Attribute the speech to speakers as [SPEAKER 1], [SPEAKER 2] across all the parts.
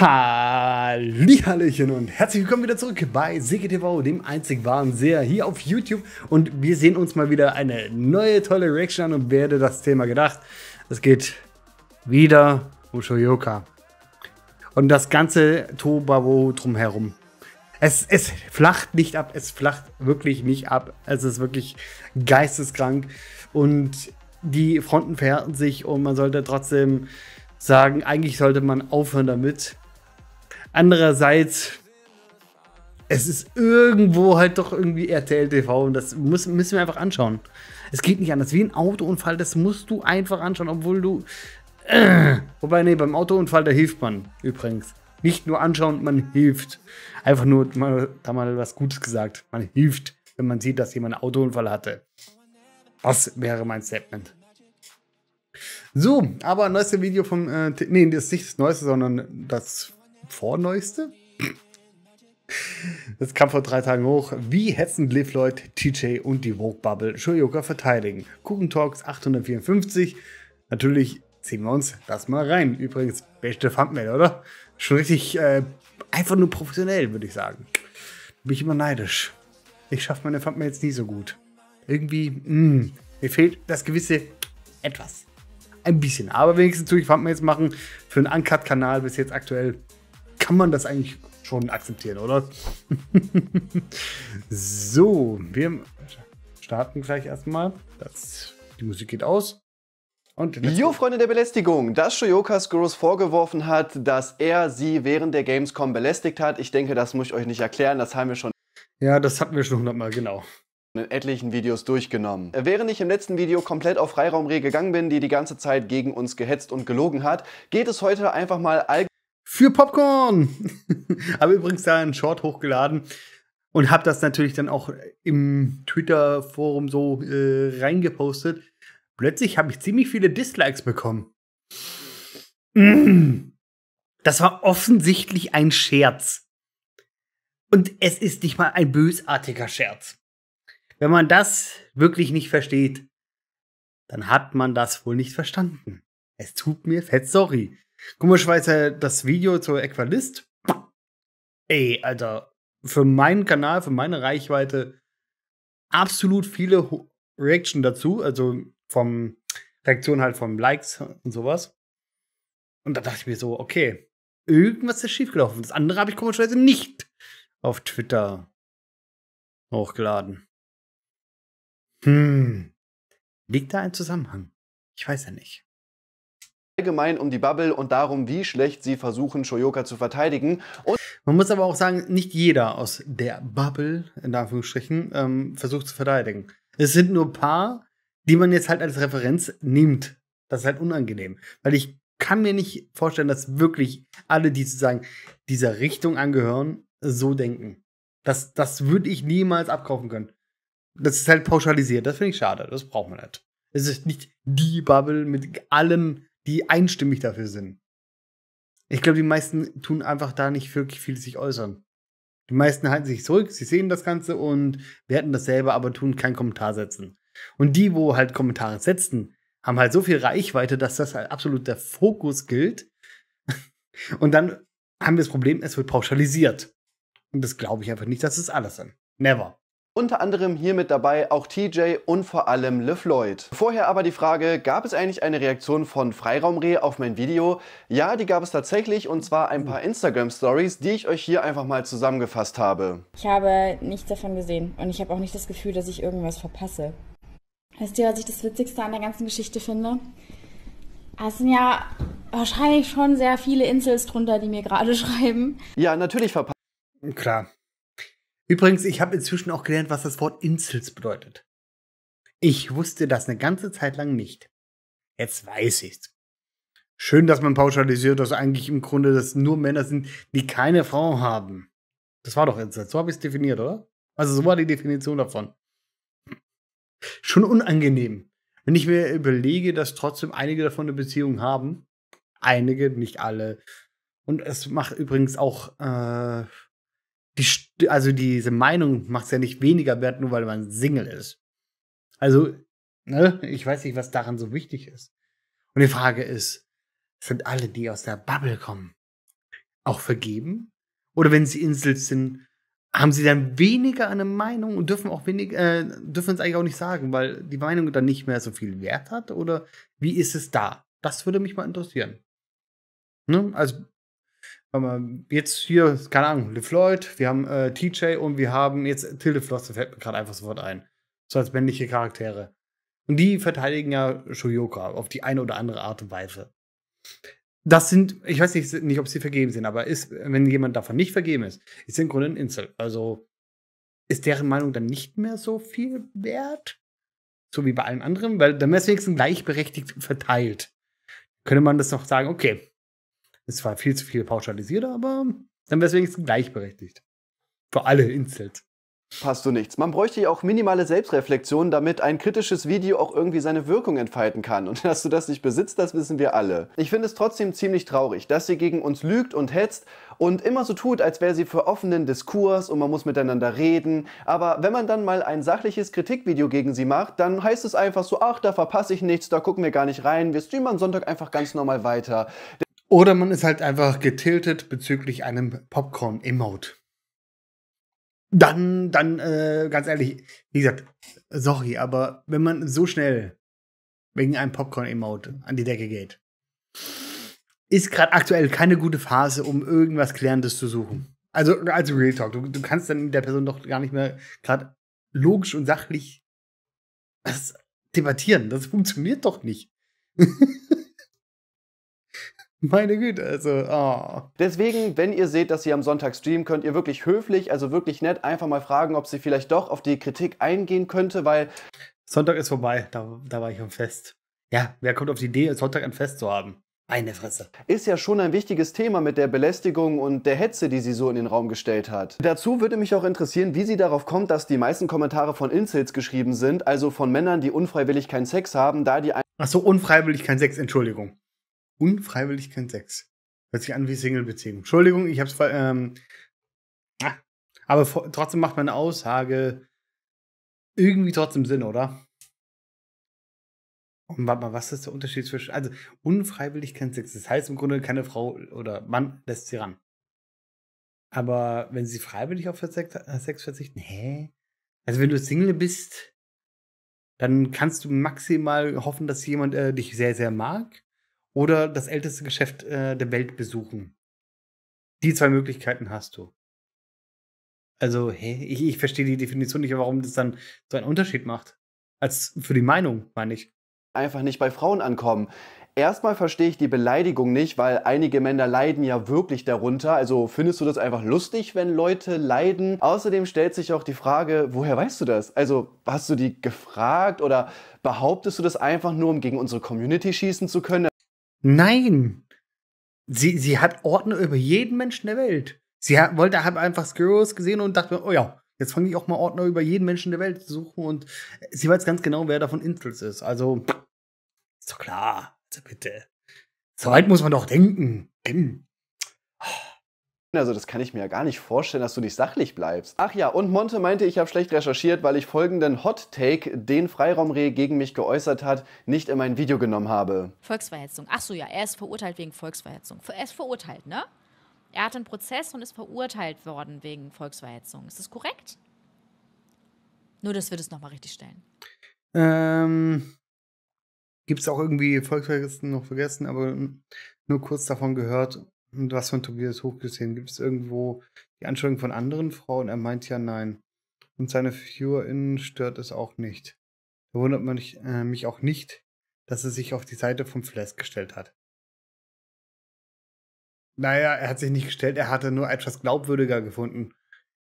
[SPEAKER 1] Hallihallöchen und herzlich willkommen wieder zurück bei SIGETV, dem einzig wahren Seher hier auf YouTube. Und wir sehen uns mal wieder eine neue tolle Reaction an und werde das Thema gedacht. Es geht wieder um Shoyoka. Und das ganze Tobabo drumherum. Es, es flacht nicht ab, es flacht wirklich nicht ab. Es ist wirklich geisteskrank und die Fronten verhärten sich und man sollte trotzdem sagen, eigentlich sollte man aufhören damit. Andererseits, es ist irgendwo halt doch irgendwie RTL TV und das müssen, müssen wir einfach anschauen. Es geht nicht anders. Wie ein Autounfall, das musst du einfach anschauen, obwohl du. Äh, wobei, nee, beim Autounfall, da hilft man übrigens. Nicht nur anschauen, man hilft. Einfach nur mal, da mal was Gutes gesagt. Man hilft, wenn man sieht, dass jemand einen Autounfall hatte. Das wäre mein Statement. So, aber neueste Video vom, äh, nee, das ist nicht das neueste, sondern das vorneueste. Das kam vor drei Tagen hoch. Wie hetzen Liv Lloyd, TJ und die Vogue Bubble Shoyoka verteidigen? Kuchen Talks 854. Natürlich ziehen wir uns das mal rein. Übrigens, beste Thumbnail, oder? Schon richtig, äh, einfach nur professionell, würde ich sagen. Bin ich immer neidisch. Ich schaffe meine Thumbnails nie so gut. Irgendwie, mh, mm, mir fehlt das gewisse etwas ein bisschen. Aber wenigstens natürlich jetzt machen für einen Uncut-Kanal bis jetzt aktuell kann man das eigentlich schon akzeptieren, oder?
[SPEAKER 2] so, wir starten gleich erstmal. Das, die Musik geht aus. Und jo, Freunde der Belästigung, dass Shoyokas Skurus vorgeworfen hat, dass er sie während der Gamescom belästigt hat. Ich denke, das muss ich euch nicht erklären, das haben wir schon.
[SPEAKER 1] Ja, das hatten wir schon hundertmal, genau
[SPEAKER 2] in etlichen Videos durchgenommen. Äh, während ich im letzten Video komplett auf Freiraumreh gegangen bin, die die ganze Zeit gegen uns gehetzt und gelogen hat, geht es heute einfach mal allgemein. Für Popcorn! Habe übrigens da einen Short hochgeladen und
[SPEAKER 1] habe das natürlich dann auch im Twitter-Forum so äh, reingepostet. Plötzlich habe ich ziemlich viele Dislikes bekommen. Mm. Das war offensichtlich ein Scherz. Und es ist nicht mal ein bösartiger Scherz. Wenn man das wirklich nicht versteht, dann hat man das wohl nicht verstanden. Es tut mir fett sorry. Gummischweißer, das Video zur Equalist. Ey, Alter, für meinen Kanal, für meine Reichweite absolut viele Ho Reaction dazu, also vom Reaktion halt vom Likes und sowas. Und da dachte ich mir so, okay, irgendwas ist schiefgelaufen. Das andere habe ich komischerweise nicht auf Twitter hochgeladen.
[SPEAKER 2] Hm. Liegt da
[SPEAKER 1] ein Zusammenhang? Ich weiß ja nicht.
[SPEAKER 2] Allgemein um die Bubble und darum, wie schlecht sie versuchen, Shoyoka zu verteidigen. Und
[SPEAKER 1] Man muss aber auch sagen, nicht jeder aus der Bubble, in Anführungsstrichen, ähm, versucht zu verteidigen. Es sind nur ein paar, die man jetzt halt als Referenz nimmt. Das ist halt unangenehm. Weil ich kann mir nicht vorstellen, dass wirklich alle, die sozusagen dieser Richtung angehören, so denken. Das, das würde ich niemals abkaufen können. Das ist halt pauschalisiert. Das finde ich schade. Das braucht man nicht. Halt. Es ist nicht die Bubble mit allen, die einstimmig dafür sind. Ich glaube, die meisten tun einfach da nicht wirklich viel sich äußern. Die meisten halten sich zurück, sie sehen das Ganze und werten dasselbe, aber tun keinen Kommentar setzen. Und die, wo halt Kommentare setzen, haben halt so viel Reichweite, dass das halt absolut der Fokus gilt. Und dann haben wir das Problem, es wird pauschalisiert. Und das glaube ich einfach nicht, dass es alles sind.
[SPEAKER 2] Never. Unter anderem hier mit dabei auch TJ und vor allem LeFloid. Vorher aber die Frage, gab es eigentlich eine Reaktion von Freiraumreh auf mein Video? Ja, die gab es tatsächlich und zwar ein paar Instagram-Stories, die ich euch hier einfach mal zusammengefasst habe.
[SPEAKER 3] Ich habe nichts davon gesehen und ich habe auch nicht das Gefühl, dass ich irgendwas verpasse. Wisst ihr, was ich das Witzigste an der ganzen Geschichte finde? Es sind ja wahrscheinlich schon sehr viele Insels drunter, die mir gerade schreiben.
[SPEAKER 2] Ja, natürlich verpasst. Klar. Übrigens,
[SPEAKER 1] ich habe inzwischen auch gelernt, was das Wort Insels bedeutet. Ich wusste das eine ganze Zeit lang nicht. Jetzt weiß ich's. Schön, dass man pauschalisiert, dass eigentlich im Grunde das nur Männer sind, die keine Frau haben. Das war doch Insel. So habe ich es definiert, oder? Also so war die Definition davon. Schon unangenehm. Wenn ich mir überlege, dass trotzdem einige davon eine Beziehung haben. Einige, nicht alle. Und es macht übrigens auch äh, die, also diese Meinung macht es ja nicht weniger wert, nur weil man Single ist. Also, ne, ich weiß nicht, was daran so wichtig ist. Und die Frage ist, sind alle, die aus der Bubble kommen, auch vergeben? Oder wenn sie Insel sind, haben sie dann weniger eine Meinung und dürfen auch wenig, äh, dürfen es eigentlich auch nicht sagen, weil die Meinung dann nicht mehr so viel Wert hat? Oder wie ist es da? Das würde mich mal interessieren. Ne? Also Jetzt hier, keine Ahnung, LeFloid, wir haben äh, TJ und wir haben jetzt Tilde Flosse, fällt mir gerade einfach sofort ein. So als männliche Charaktere. Und die verteidigen ja Shoyoka auf die eine oder andere Art und Weise. Das sind, ich weiß nicht, nicht ob sie vergeben sind, aber ist, wenn jemand davon nicht vergeben ist, ist im Grunde ein Insel. Also ist deren Meinung dann nicht mehr so viel wert? So wie bei allen anderen, weil dann wäre es wenigstens gleichberechtigt verteilt. Könnte man das noch sagen, okay, ist zwar viel
[SPEAKER 2] zu viel pauschalisiert, aber dann wäre es wenigstens gleichberechtigt. Für alle Insels. Passt du nichts. Man bräuchte ja auch minimale Selbstreflexion, damit ein kritisches Video auch irgendwie seine Wirkung entfalten kann. Und dass du das nicht besitzt, das wissen wir alle. Ich finde es trotzdem ziemlich traurig, dass sie gegen uns lügt und hetzt und immer so tut, als wäre sie für offenen Diskurs und man muss miteinander reden. Aber wenn man dann mal ein sachliches Kritikvideo gegen sie macht, dann heißt es einfach so, ach, da verpasse ich nichts, da gucken wir gar nicht rein, wir streamen am Sonntag einfach ganz normal weiter.
[SPEAKER 1] Oder man ist halt einfach getiltet bezüglich einem Popcorn-Emote. Dann, dann, äh, ganz ehrlich, wie gesagt, sorry, aber wenn man so schnell wegen einem Popcorn-Emote an die Decke geht, ist gerade aktuell keine gute Phase, um irgendwas Klärendes zu suchen. Also, also Real Talk, du, du kannst dann mit der Person doch gar nicht mehr gerade logisch und sachlich was debattieren. Das
[SPEAKER 2] funktioniert doch nicht. Meine Güte, also. Oh. Deswegen, wenn ihr seht, dass sie am Sonntag streamen, könnt ihr wirklich höflich, also wirklich nett, einfach mal fragen, ob sie vielleicht doch auf die Kritik eingehen könnte, weil.
[SPEAKER 1] Sonntag ist vorbei, da, da war ich am Fest. Ja, wer kommt auf die Idee, Sonntag ein Fest zu haben? Eine Fresse.
[SPEAKER 2] Ist ja schon ein wichtiges Thema mit der Belästigung und der Hetze, die sie so in den Raum gestellt hat. Dazu würde mich auch interessieren, wie sie darauf kommt, dass die meisten Kommentare von Incels geschrieben sind, also von Männern, die unfreiwillig keinen Sex haben, da die. Ach
[SPEAKER 1] so, unfreiwillig keinen Sex, Entschuldigung. Unfreiwillig kein Sex. Hört sich an wie Single-Beziehung. Entschuldigung, ich hab's. Ähm, ah. aber trotzdem macht meine Aussage irgendwie trotzdem Sinn, oder? Und warte mal, was ist der Unterschied zwischen. Also, unfreiwillig kein Sex. Das heißt im Grunde, keine Frau oder Mann lässt sie ran. Aber wenn sie freiwillig auf äh, Sex, verzichten, hä? Also, wenn du Single bist, dann kannst du maximal hoffen, dass jemand äh, dich sehr, sehr mag oder das älteste Geschäft äh, der Welt besuchen. Die zwei Möglichkeiten hast du. Also, hey, ich, ich verstehe die Definition nicht, warum das dann so einen Unterschied macht. Als für die Meinung, meine ich.
[SPEAKER 2] Einfach nicht bei Frauen ankommen. Erstmal verstehe ich die Beleidigung nicht, weil einige Männer leiden ja wirklich darunter. Also findest du das einfach lustig, wenn Leute leiden? Außerdem stellt sich auch die Frage, woher weißt du das? Also hast du die gefragt oder behauptest du das einfach nur, um gegen unsere Community schießen zu können? Nein! Sie, sie hat
[SPEAKER 1] Ordner über jeden Menschen der Welt. Sie hat, wollte hat einfach Skyros gesehen und dachte, oh ja, jetzt fange ich auch mal Ordner über jeden Menschen der Welt zu suchen und sie weiß ganz genau, wer davon Instils ist. Also,
[SPEAKER 2] ist doch klar. Also bitte.
[SPEAKER 1] So weit muss man doch denken. Hm.
[SPEAKER 2] Also das kann ich mir ja gar nicht vorstellen, dass du nicht sachlich bleibst. Ach ja, und Monte meinte, ich habe schlecht recherchiert, weil ich folgenden Hot Take, den Freiraumreh gegen mich geäußert hat, nicht in mein Video genommen habe.
[SPEAKER 3] Volksverhetzung. Ach so, ja, er ist verurteilt wegen Volksverhetzung. Er ist verurteilt, ne? Er hat einen Prozess und ist verurteilt worden wegen Volksverhetzung. Ist das korrekt? Nur, dass wir das nochmal richtig stellen.
[SPEAKER 1] Ähm, Gibt es auch irgendwie Volksverhetzung noch vergessen, aber nur kurz davon gehört. Und hm, was von Tobias Hoch gesehen? Gibt es irgendwo die Anschuldigung von anderen Frauen? Er meint ja nein. Und seine ViewerInnen stört es auch nicht. Da wundert man mich, äh, mich auch nicht, dass er sich auf die Seite vom Flash gestellt hat.
[SPEAKER 2] Naja, er hat sich nicht gestellt, er hatte nur etwas glaubwürdiger gefunden.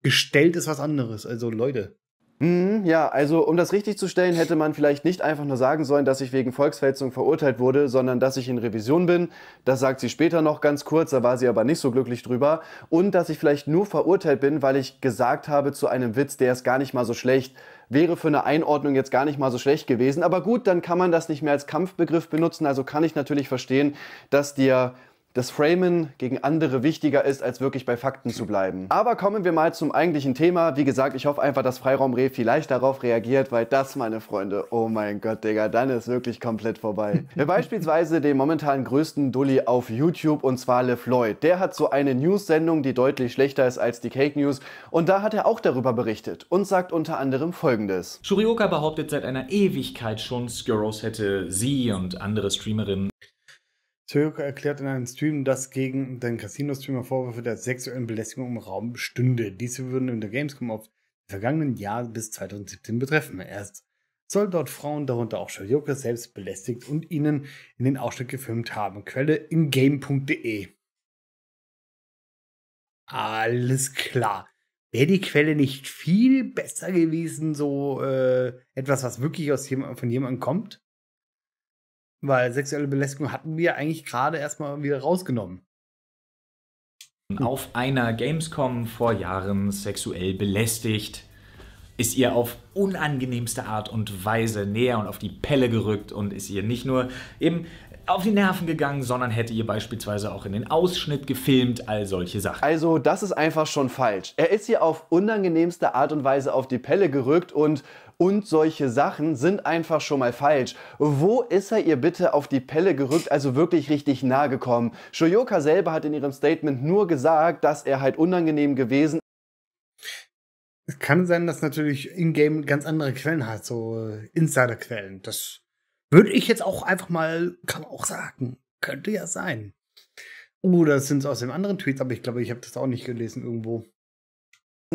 [SPEAKER 2] Gestellt ist was anderes, also Leute. Mhm, ja, also um das richtig zu stellen, hätte man vielleicht nicht einfach nur sagen sollen, dass ich wegen Volksverhetzung verurteilt wurde, sondern dass ich in Revision bin. Das sagt sie später noch ganz kurz, da war sie aber nicht so glücklich drüber. Und dass ich vielleicht nur verurteilt bin, weil ich gesagt habe zu einem Witz, der ist gar nicht mal so schlecht wäre für eine Einordnung jetzt gar nicht mal so schlecht gewesen. Aber gut, dann kann man das nicht mehr als Kampfbegriff benutzen. Also kann ich natürlich verstehen, dass dir dass Framen gegen andere wichtiger ist, als wirklich bei Fakten zu bleiben. Aber kommen wir mal zum eigentlichen Thema. Wie gesagt, ich hoffe einfach, dass Freiraumreh vielleicht darauf reagiert, weil das, meine Freunde, oh mein Gott, Digga, dann ist wirklich komplett vorbei. Wer beispielsweise den momentan größten Dulli auf YouTube und zwar LeFloid, der hat so eine News-Sendung, die deutlich schlechter ist als die Cake News und da hat er auch darüber berichtet
[SPEAKER 3] und sagt unter anderem folgendes. Shurioka behauptet seit einer Ewigkeit schon, Skurros hätte sie und andere Streamerinnen Töke erklärt in einem Stream, dass gegen den
[SPEAKER 1] Casino-Streamer Vorwürfe der sexuellen Belästigung im Raum bestünde. Diese würden in der Gamescom auf vergangenen Jahr bis 2017 betreffen. Erst soll dort Frauen, darunter auch Shoyoka, selbst belästigt und ihnen in den Ausschnitt gefilmt haben. Quelle in game.de. Alles klar. Wäre die Quelle nicht viel besser gewesen, so äh, etwas, was wirklich aus jemand, von jemandem kommt? Weil sexuelle Belästigung hatten wir eigentlich gerade erstmal wieder rausgenommen.
[SPEAKER 3] Hm. Auf einer Gamescom vor Jahren sexuell belästigt, ist ihr auf unangenehmste Art und Weise näher und auf die Pelle gerückt und ist ihr nicht nur eben auf die Nerven gegangen, sondern hätte ihr beispielsweise auch in den Ausschnitt gefilmt, all solche Sachen.
[SPEAKER 2] Also, das ist einfach schon falsch. Er ist ihr auf unangenehmste Art und Weise auf die Pelle gerückt und und solche Sachen sind einfach schon mal falsch. Wo ist er ihr bitte auf die Pelle gerückt, also wirklich richtig nahe gekommen? Shoyoka selber hat in ihrem Statement nur gesagt, dass er halt unangenehm gewesen es kann sein,
[SPEAKER 1] dass natürlich in-game ganz andere Quellen hat, so äh, Insider-Quellen. Das würde ich jetzt auch einfach mal, kann auch sagen. Könnte ja sein. Oder oh, sind es aus dem anderen Tweet, aber ich glaube, ich habe das auch nicht gelesen irgendwo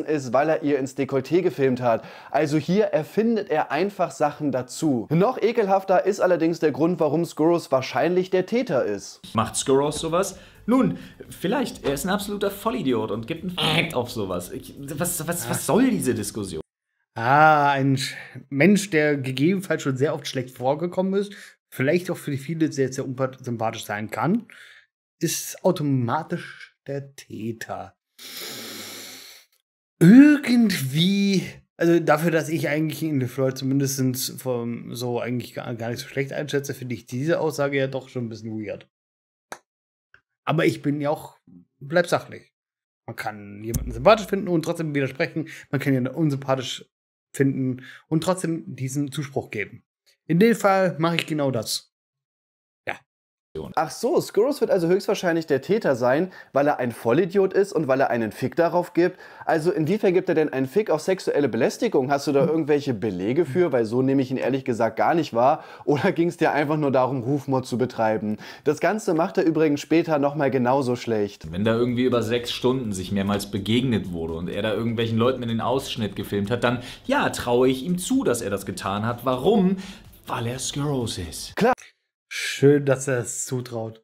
[SPEAKER 2] ist, weil er ihr ins Dekolleté gefilmt hat. Also hier erfindet er einfach Sachen dazu. Noch ekelhafter ist allerdings der Grund, warum Skurros wahrscheinlich der Täter ist.
[SPEAKER 3] Macht Skurros sowas? Nun, vielleicht, er ist ein absoluter Vollidiot und gibt einen Fact auf sowas. Ich, was, was, was ah. soll diese Diskussion?
[SPEAKER 1] Ah, ein Mensch, der gegebenenfalls schon sehr oft schlecht vorgekommen ist, vielleicht auch für die viele sehr, sehr unsympathisch sein kann, ist automatisch der Täter irgendwie, also dafür, dass ich eigentlich in The Floyd zumindest vom, so eigentlich gar, gar nicht so schlecht einschätze, finde ich diese Aussage ja doch schon ein bisschen weird. Aber ich bin ja auch, bleib sachlich. Man kann jemanden sympathisch finden und trotzdem widersprechen. Man kann ihn unsympathisch
[SPEAKER 2] finden und trotzdem diesen Zuspruch geben. In dem Fall mache ich genau das. Ach so, Skurrus wird also höchstwahrscheinlich der Täter sein, weil er ein Vollidiot ist und weil er einen Fick darauf gibt. Also inwiefern gibt er denn einen Fick auf sexuelle Belästigung? Hast du da irgendwelche Belege für? Weil so nehme ich ihn ehrlich gesagt gar nicht wahr. Oder ging es dir einfach nur darum, Rufmord zu betreiben? Das Ganze macht er übrigens später nochmal genauso schlecht.
[SPEAKER 3] Wenn da irgendwie über sechs Stunden sich mehrmals begegnet wurde und er da irgendwelchen Leuten in den Ausschnitt gefilmt hat, dann ja, traue ich ihm zu, dass er das getan hat. Warum? Weil er Skurrus ist. Klar. Schön, dass er es zutraut.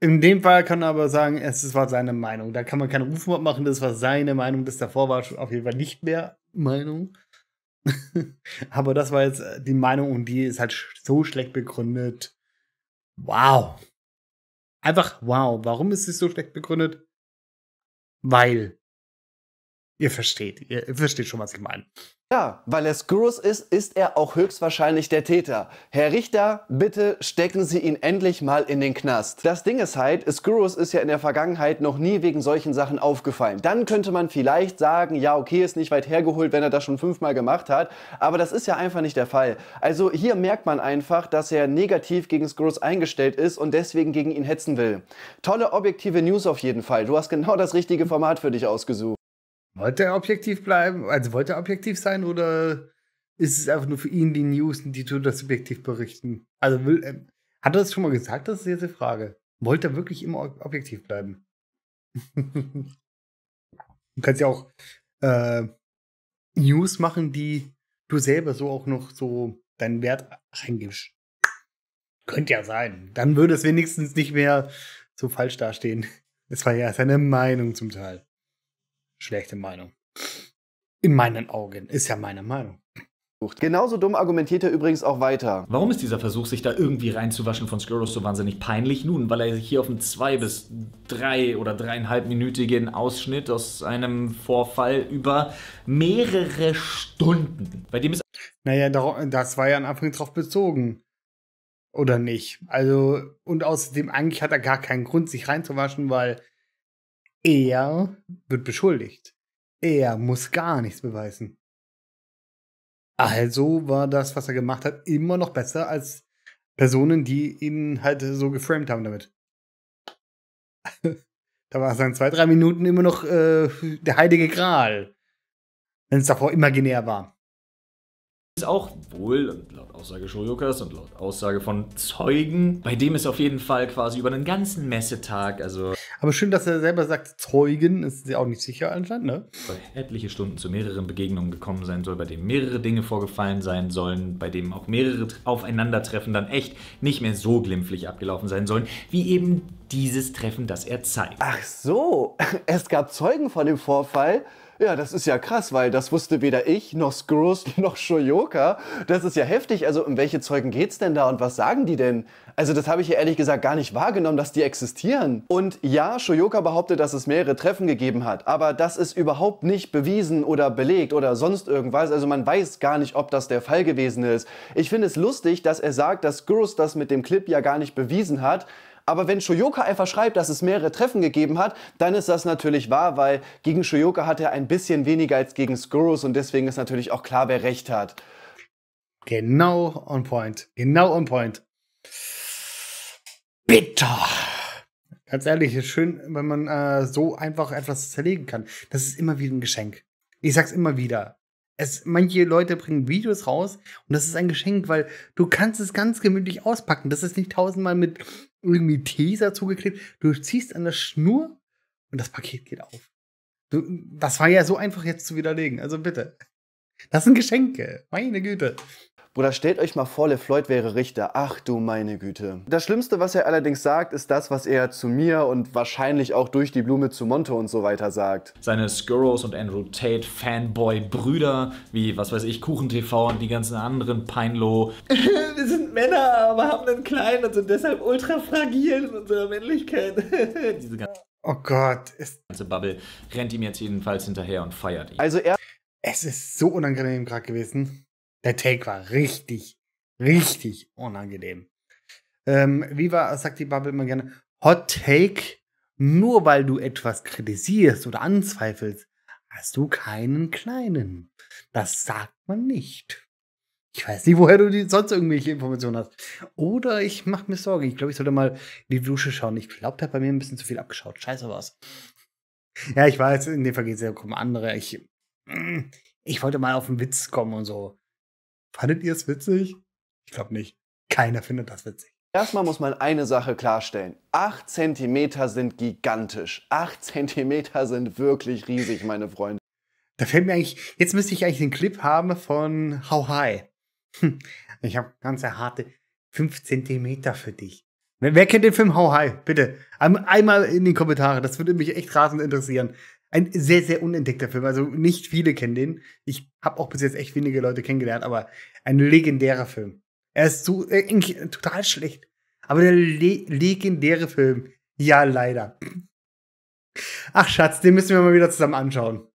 [SPEAKER 3] In dem Fall kann er aber sagen,
[SPEAKER 1] es war seine Meinung. Da kann man keinen Rufmord machen, das war seine Meinung. Das davor war auf jeden Fall nicht mehr Meinung. aber das war jetzt äh, die Meinung und die ist halt so schlecht begründet. Wow. Einfach wow. Warum ist sie so schlecht begründet? Weil. Ihr versteht, ihr, versteht schon, was ich meine.
[SPEAKER 2] Ja, weil er Skurrus ist, ist er auch höchstwahrscheinlich der Täter. Herr Richter, bitte stecken Sie ihn endlich mal in den Knast. Das Ding ist halt, Skurrus ist ja in der Vergangenheit noch nie wegen solchen Sachen aufgefallen. Dann könnte man vielleicht sagen, ja okay, ist nicht weit hergeholt, wenn er das schon fünfmal gemacht hat. Aber das ist ja einfach nicht der Fall. Also hier merkt man einfach, dass er negativ gegen Skurrus eingestellt ist und deswegen gegen ihn hetzen will. Tolle objektive News auf jeden Fall. Du hast genau das richtige Format für dich ausgesucht. Wollte er objektiv bleiben? Also
[SPEAKER 1] wollte er objektiv sein oder ist es einfach nur für ihn die News die tun das subjektiv berichten? Also will, äh, hat er das schon mal gesagt? Das ist jetzt die Frage. Wollte er wirklich immer objektiv bleiben? du kannst ja auch äh, News machen, die du selber so auch noch so deinen Wert reingibst. Könnte ja sein. Dann würde es wenigstens nicht mehr so falsch dastehen. Es war ja seine Meinung zum Teil schlechte Meinung. In meinen
[SPEAKER 3] Augen. Ist ja meine Meinung. Genauso dumm argumentiert er übrigens auch weiter. Warum ist dieser Versuch, sich da irgendwie reinzuwaschen von Skurrus so wahnsinnig peinlich? Nun, weil er sich hier auf einen zwei- bis drei- oder dreieinhalbminütigen Ausschnitt aus einem Vorfall über mehrere Stunden, bei dem es... Naja, das war ja am Anfang drauf bezogen.
[SPEAKER 1] Oder nicht? Also, und außerdem, eigentlich hat er gar keinen Grund, sich reinzuwaschen, weil er wird beschuldigt. Er muss gar nichts beweisen. Also war das, was er gemacht hat, immer noch besser als Personen, die ihn halt so geframed haben damit. da war es dann zwei, drei Minuten immer noch äh, der heilige Gral, wenn es davor imaginär war
[SPEAKER 3] ist auch wohl, laut Aussage Shoyokas und laut Aussage von Zeugen, bei dem ist auf jeden Fall quasi über einen ganzen Messetag, also.
[SPEAKER 1] Aber schön, dass er selber sagt, Zeugen ist ja auch nicht sicher anscheinend, ne?
[SPEAKER 3] etliche Stunden zu mehreren Begegnungen gekommen sein soll, bei denen mehrere Dinge vorgefallen sein sollen, bei denen auch mehrere Aufeinandertreffen dann echt nicht mehr so glimpflich abgelaufen sein sollen, wie eben dieses Treffen, das er zeigt. Ach
[SPEAKER 2] so, es gab Zeugen von dem Vorfall ja, das ist ja krass, weil das wusste weder ich, noch Skrulls, noch Shoyoka. Das ist ja heftig. Also um welche Zeugen geht's denn da und was sagen die denn? Also das habe ich ja ehrlich gesagt gar nicht wahrgenommen, dass die existieren. Und ja, Shoyoka behauptet, dass es mehrere Treffen gegeben hat, aber das ist überhaupt nicht bewiesen oder belegt oder sonst irgendwas. Also man weiß gar nicht, ob das der Fall gewesen ist. Ich finde es lustig, dass er sagt, dass Skrulls das mit dem Clip ja gar nicht bewiesen hat. Aber wenn Shoyoka einfach schreibt, dass es mehrere Treffen gegeben hat, dann ist das natürlich wahr, weil gegen Shoyoka hat er ein bisschen weniger als gegen Skurrus und deswegen ist natürlich auch klar, wer recht hat.
[SPEAKER 1] Genau on point. Genau on point. Bitter. Ganz ehrlich, ist schön, wenn man äh, so einfach etwas zerlegen kann. Das ist immer wieder ein Geschenk. Ich sag's immer wieder. Es, manche Leute bringen Videos raus und das ist ein Geschenk, weil du kannst es ganz gemütlich auspacken. Das ist nicht tausendmal mit irgendwie Teaser zugeklebt. Du ziehst an der Schnur und das Paket geht auf. Du, das war ja so einfach jetzt zu widerlegen. Also bitte.
[SPEAKER 2] Das sind Geschenke. Meine Güte. Bruder, stellt euch mal vor, LeFloid wäre Richter.
[SPEAKER 3] Ach du meine Güte.
[SPEAKER 2] Das Schlimmste, was er allerdings sagt, ist das, was er zu mir und wahrscheinlich auch
[SPEAKER 3] durch die Blume zu Monte und so weiter sagt. Seine Skurros und Andrew Tate Fanboy-Brüder, wie, was weiß ich, KuchenTV und die ganzen anderen Peinlo. Wir sind Männer, aber haben einen kleinen und sind deshalb ultra fragil in unserer Männlichkeit. Diese ganze Oh Gott. ist. Die ganze Bubble rennt ihm jetzt jedenfalls hinterher und feiert ihn. Also er... Es ist
[SPEAKER 1] so unangenehm gerade gewesen. Der Take war richtig, richtig unangenehm. Ähm, wie war, sagt die Bubble immer gerne, Hot Take, nur weil du etwas kritisierst oder anzweifelst, hast du keinen kleinen. Das sagt man nicht. Ich weiß nicht, woher du sonst irgendwelche Informationen hast. Oder ich mache mir Sorgen. Ich glaube, ich sollte mal in die Dusche schauen. Ich glaube, der hat bei mir ein bisschen zu viel abgeschaut. Scheiße was. Ja, ich weiß, in dem Fall geht es ja um andere. Ich, ich wollte mal auf den Witz kommen und so. Fandet ihr es witzig? Ich glaube nicht. Keiner findet das witzig.
[SPEAKER 2] Erstmal muss man eine Sache klarstellen. 8 cm sind gigantisch. 8 cm sind wirklich riesig, meine Freunde. Da fällt mir eigentlich, jetzt müsste ich
[SPEAKER 1] eigentlich den Clip haben von How High. Hm. Ich habe ganz harte 5 cm für dich. Wer kennt den Film How High? Bitte. Einmal in die Kommentare. Das würde mich echt rasend interessieren ein sehr, sehr unentdeckter Film. Also nicht viele kennen den. Ich habe auch bis jetzt echt wenige Leute kennengelernt, aber ein legendärer Film. Er ist so, äh, total schlecht. Aber der le legendäre Film. Ja, leider. Ach, Schatz, den müssen wir mal wieder zusammen anschauen.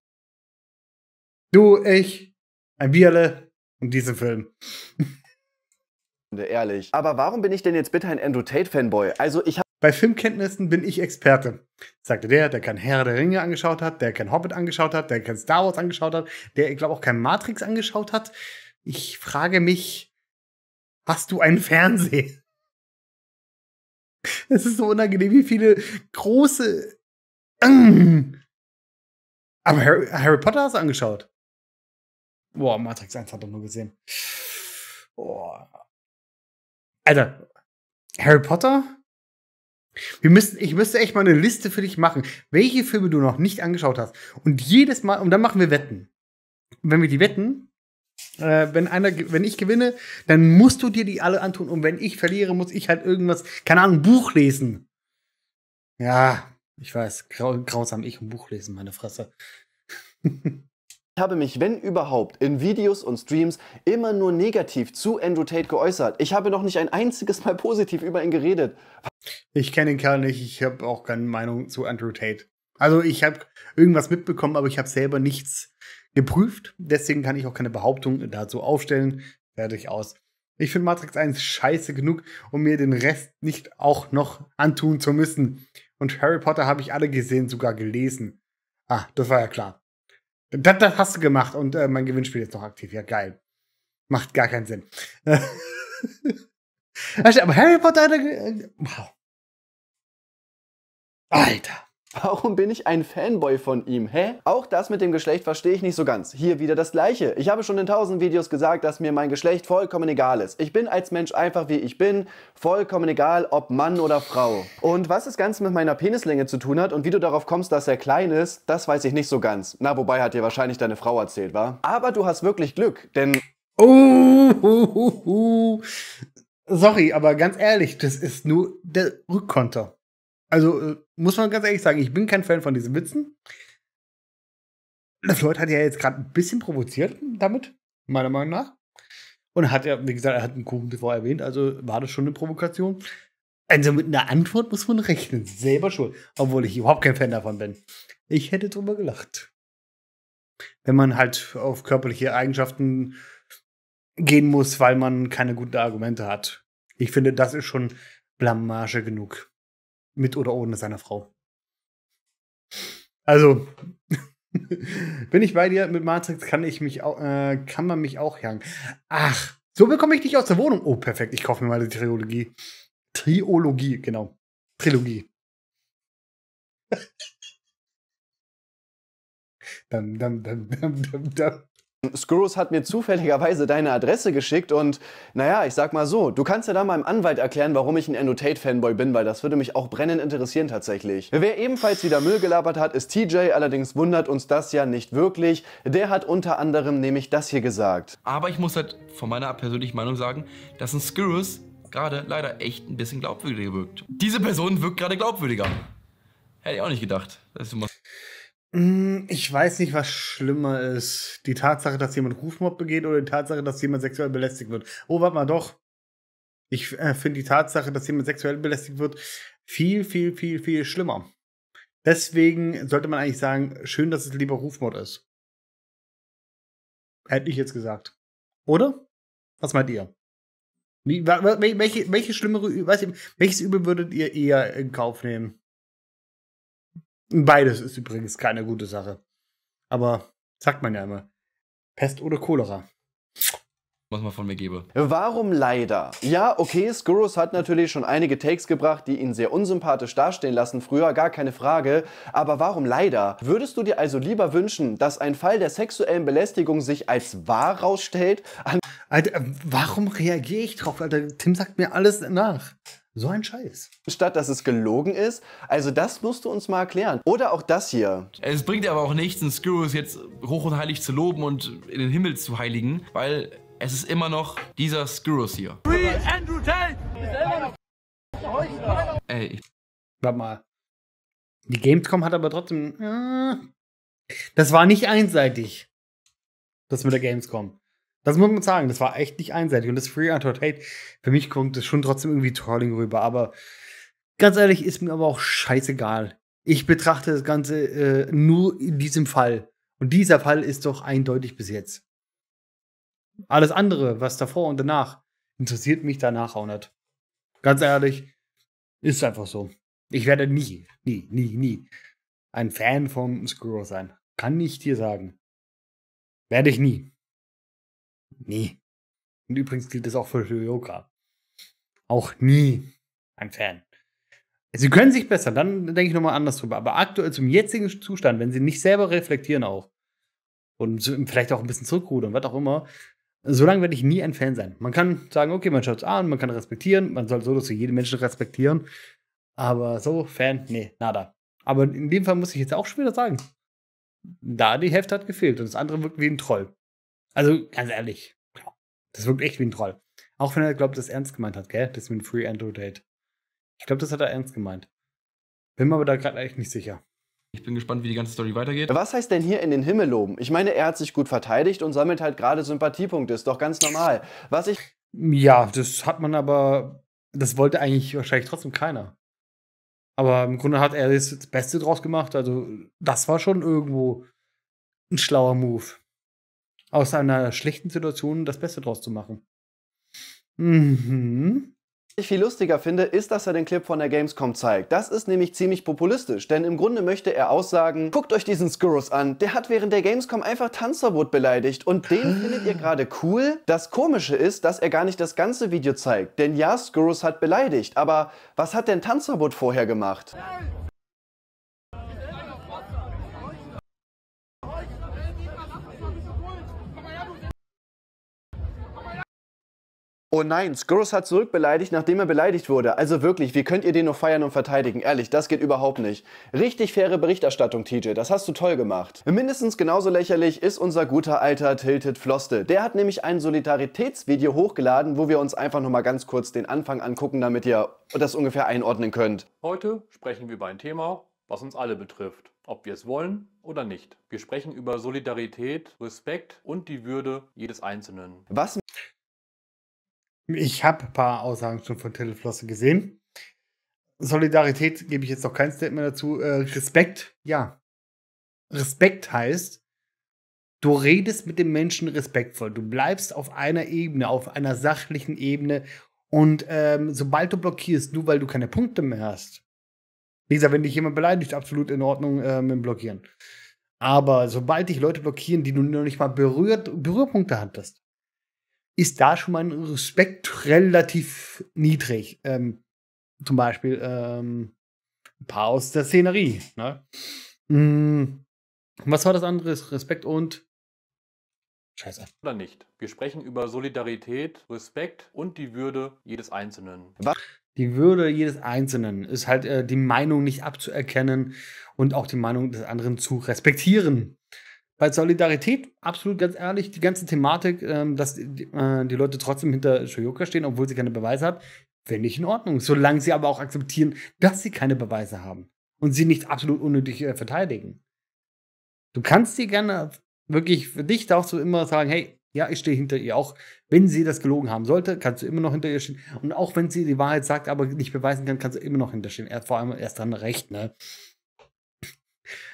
[SPEAKER 1] Du, ich, ein Bierle
[SPEAKER 2] und diesen Film. Ehrlich. Aber warum bin ich denn jetzt bitte ein Andrew Tate-Fanboy? Also, ich habe. Bei Filmkenntnissen bin ich Experte,
[SPEAKER 1] sagte der, der kein Herr der Ringe angeschaut hat, der kein Hobbit angeschaut hat, der kein Star Wars angeschaut hat, der, ich glaube, auch kein Matrix angeschaut hat. Ich frage mich, hast du einen Fernseher? Es ist so unangenehm, wie viele große. Aber Harry, Harry Potter hast du angeschaut. Boah, Matrix 1 hat er nur gesehen. Boah. Alter, Harry Potter wir müssen, ich müsste echt mal eine Liste für dich machen, welche Filme du noch nicht angeschaut hast. Und jedes Mal, und dann machen wir Wetten. Und wenn wir die wetten, äh, wenn einer, wenn ich gewinne, dann musst du dir die alle antun. Und wenn ich verliere, muss ich halt irgendwas, keine Ahnung, Buch lesen. Ja, ich
[SPEAKER 2] weiß, grau, grausam, ich ein Buch lesen, meine Fresse. Ich habe mich, wenn überhaupt, in Videos und Streams immer nur negativ zu Andrew Tate geäußert. Ich habe noch nicht ein einziges Mal positiv über ihn geredet.
[SPEAKER 1] Ich kenne den Kerl nicht, ich habe auch keine Meinung zu Andrew Tate. Also ich habe irgendwas mitbekommen, aber ich habe selber nichts geprüft. Deswegen kann ich auch keine Behauptung dazu aufstellen. Fertig aus. Ich finde Matrix 1 scheiße genug, um mir den Rest nicht auch noch antun zu müssen. Und Harry Potter habe ich alle gesehen, sogar gelesen. Ah, das war ja klar. Das, das hast du gemacht und äh, mein Gewinnspiel ist noch aktiv. Ja, geil. Macht gar keinen Sinn. aber Harry Potter, hat er. Äh, wow.
[SPEAKER 2] Alter. Warum bin ich ein Fanboy von ihm, hä? Auch das mit dem Geschlecht verstehe ich nicht so ganz. Hier wieder das gleiche. Ich habe schon in tausend Videos gesagt, dass mir mein Geschlecht vollkommen egal ist. Ich bin als Mensch einfach wie ich bin, vollkommen egal, ob Mann oder Frau. Und was das Ganze mit meiner Penislänge zu tun hat und wie du darauf kommst, dass er klein ist, das weiß ich nicht so ganz. Na, wobei hat dir wahrscheinlich deine Frau erzählt, wa? Aber du hast wirklich Glück, denn... Oh, Sorry,
[SPEAKER 1] aber ganz ehrlich, das ist nur der Rückkonter. Also äh, muss man ganz ehrlich sagen, ich bin kein Fan von diesen Witzen. Floyd hat ja jetzt gerade ein bisschen provoziert damit, meiner Meinung nach. Und hat ja, wie gesagt, er hat einen Kuchen zuvor erwähnt, also war das schon eine Provokation. Also mit einer Antwort muss man rechnen. Selber schuld. Obwohl ich überhaupt kein Fan davon bin. Ich hätte drüber gelacht. Wenn man halt auf körperliche Eigenschaften gehen muss, weil man keine guten Argumente hat. Ich finde, das ist schon Blamage genug mit oder ohne seiner Frau. Also, bin ich bei dir mit Matrix, kann ich mich auch, äh, kann man mich auch jagen. Ach, so bekomme ich dich aus der Wohnung. Oh, perfekt. Ich kaufe mir mal die Trilogie. Triologie, genau. Trilogie.
[SPEAKER 2] dam, dam, dam, dam, dam, dam. Skurrus hat mir zufälligerweise deine Adresse geschickt und naja, ich sag mal so, du kannst ja da meinem Anwalt erklären, warum ich ein Annotate-Fanboy bin, weil das würde mich auch brennend interessieren tatsächlich. Wer ebenfalls wieder Müll gelabert hat, ist TJ, allerdings wundert uns das ja nicht wirklich. Der hat unter anderem nämlich das hier gesagt. Aber ich muss halt von meiner persönlichen Meinung sagen, dass ein Skurrus gerade leider echt ein bisschen glaubwürdiger wirkt. Diese Person wirkt gerade glaubwürdiger. Hätte ich auch nicht gedacht. Das ist immer
[SPEAKER 1] hm, ich weiß nicht, was schlimmer ist. Die Tatsache, dass jemand Rufmord begeht oder die Tatsache, dass jemand sexuell belästigt wird. Oh, warte mal, doch. Ich äh, finde die Tatsache, dass jemand sexuell belästigt wird, viel, viel, viel, viel schlimmer. Deswegen sollte man eigentlich sagen, schön, dass es lieber Rufmord ist. Hätte ich jetzt gesagt. Oder? Was meint ihr? Wie, welche, welche schlimmere, was, welches Übel würdet ihr eher in Kauf nehmen? Beides ist übrigens keine gute Sache. Aber sagt man ja immer. Pest
[SPEAKER 2] oder Cholera. Was man von mir gebe. Warum leider? Ja, okay, Skurrus hat natürlich schon einige Takes gebracht, die ihn sehr unsympathisch dastehen lassen früher, gar keine Frage. Aber warum leider? Würdest du dir also lieber wünschen, dass ein Fall der sexuellen Belästigung sich als wahr rausstellt? Alter, warum reagiere ich drauf? Alter, Tim sagt mir alles nach. So ein Scheiß. Statt dass es gelogen ist. Also das musst du uns mal erklären. Oder auch das hier. Es bringt aber auch nichts, einen Skrulls jetzt hoch und heilig zu loben und in den Himmel zu heiligen, weil es ist immer noch dieser Skrulls hier. Free Andrew Tate! Ey. Warte mal. Die Gamescom
[SPEAKER 1] hat aber trotzdem... Äh, das war nicht einseitig. Das mit der Gamescom. Das muss man sagen, das war echt nicht einseitig. Und das Free Anti Hate, für mich kommt das schon trotzdem irgendwie Trolling rüber. Aber ganz ehrlich, ist mir aber auch scheißegal. Ich betrachte das Ganze äh, nur in diesem Fall. Und dieser Fall ist doch eindeutig bis jetzt. Alles andere, was davor und danach, interessiert mich danach auch nicht. Ganz ehrlich, ist einfach so. Ich werde nie, nie, nie, nie ein Fan vom Squirrel sein. Kann ich dir sagen. Werde ich nie. Nie. Und übrigens gilt das auch für Yoga. Auch nie ein Fan. Sie können sich bessern, dann denke ich nochmal anders drüber. Aber aktuell zum jetzigen Zustand, wenn sie nicht selber reflektieren auch und vielleicht auch ein bisschen zurückrudern, was auch immer, so lange werde ich nie ein Fan sein. Man kann sagen, okay, man schaut es an, man kann respektieren, man soll so, dass wir jeden Menschen respektieren. Aber so, Fan, nee, nada. Aber in dem Fall muss ich jetzt auch schon wieder sagen, da die Hälfte hat gefehlt und das andere wirkt wie ein Troll. Also, ganz ehrlich, das wirkt echt wie ein Troll. Auch wenn er glaubt, dass er ernst gemeint hat, gell? Das mit dem Free Android Date. Ich glaube, das hat er ernst gemeint. Bin mir aber da gerade eigentlich nicht sicher.
[SPEAKER 2] Ich bin gespannt, wie die ganze Story weitergeht. Was heißt denn hier in den Himmel loben? Ich meine, er hat sich gut verteidigt und sammelt halt gerade Sympathiepunkte. Ist doch ganz normal. Was ich.
[SPEAKER 1] Ja, das hat man aber. Das wollte eigentlich wahrscheinlich trotzdem keiner. Aber im Grunde hat er das Beste draus gemacht. Also, das war schon irgendwo ein schlauer Move aus einer schlechten Situation das Beste draus zu machen. Mhm.
[SPEAKER 2] Was ich viel lustiger finde, ist, dass er den Clip von der Gamescom zeigt. Das ist nämlich ziemlich populistisch, denn im Grunde möchte er aussagen, guckt euch diesen Skurrus an, der hat während der Gamescom einfach Tanzverbot beleidigt und den ah. findet ihr gerade cool? Das Komische ist, dass er gar nicht das ganze Video zeigt, denn ja, Skurrus hat beleidigt, aber was hat denn Tanzverbot vorher gemacht? Nein. Oh nein, Skurrus hat zurückbeleidigt, nachdem er beleidigt wurde. Also wirklich, wie könnt ihr den noch feiern und verteidigen? Ehrlich, das geht überhaupt nicht. Richtig faire Berichterstattung, TJ, das hast du toll gemacht. Mindestens genauso lächerlich ist unser guter alter Tilted Floste. Der hat nämlich ein Solidaritätsvideo hochgeladen, wo wir uns einfach nochmal ganz kurz den Anfang angucken, damit ihr das ungefähr einordnen könnt.
[SPEAKER 3] Heute sprechen wir über ein Thema, was uns alle betrifft, ob wir es wollen oder nicht. Wir sprechen über Solidarität, Respekt und die Würde jedes Einzelnen.
[SPEAKER 1] Was ich habe ein paar Aussagen schon von Teleflosse gesehen. Solidarität gebe ich jetzt noch kein Statement dazu. Äh, Respekt, ja. Respekt heißt, du redest mit dem Menschen respektvoll. Du bleibst auf einer Ebene, auf einer sachlichen Ebene. Und ähm, sobald du blockierst, nur weil du keine Punkte mehr hast, wie gesagt, wenn dich jemand beleidigt, absolut in Ordnung äh, mit dem Blockieren. Aber sobald dich Leute blockieren, die du noch nicht mal berührt, Berührpunkte hattest, ist da schon mein Respekt relativ niedrig. Ähm, zum Beispiel ähm, ein paar aus der Szenerie. Ne? Mm, was war das andere? Respekt und
[SPEAKER 3] Scheiße. Oder nicht. Wir sprechen über Solidarität, Respekt und die Würde jedes Einzelnen.
[SPEAKER 1] Die Würde jedes Einzelnen ist halt äh, die Meinung nicht abzuerkennen und auch die Meinung des anderen zu respektieren bei Solidarität, absolut ganz ehrlich, die ganze Thematik, ähm, dass die, äh, die, Leute trotzdem hinter Shoyoka stehen, obwohl sie keine Beweise hat, finde ich in Ordnung. Solange sie aber auch akzeptieren, dass sie keine Beweise haben und sie nicht absolut unnötig äh, verteidigen. Du kannst sie gerne wirklich für dich darfst du immer sagen, hey, ja, ich stehe hinter ihr. Auch wenn sie das gelogen haben sollte, kannst du immer noch hinter ihr stehen. Und auch wenn sie die Wahrheit sagt, aber nicht beweisen kann, kannst du immer noch hinterstehen. Er hat vor allem erst dann recht, ne?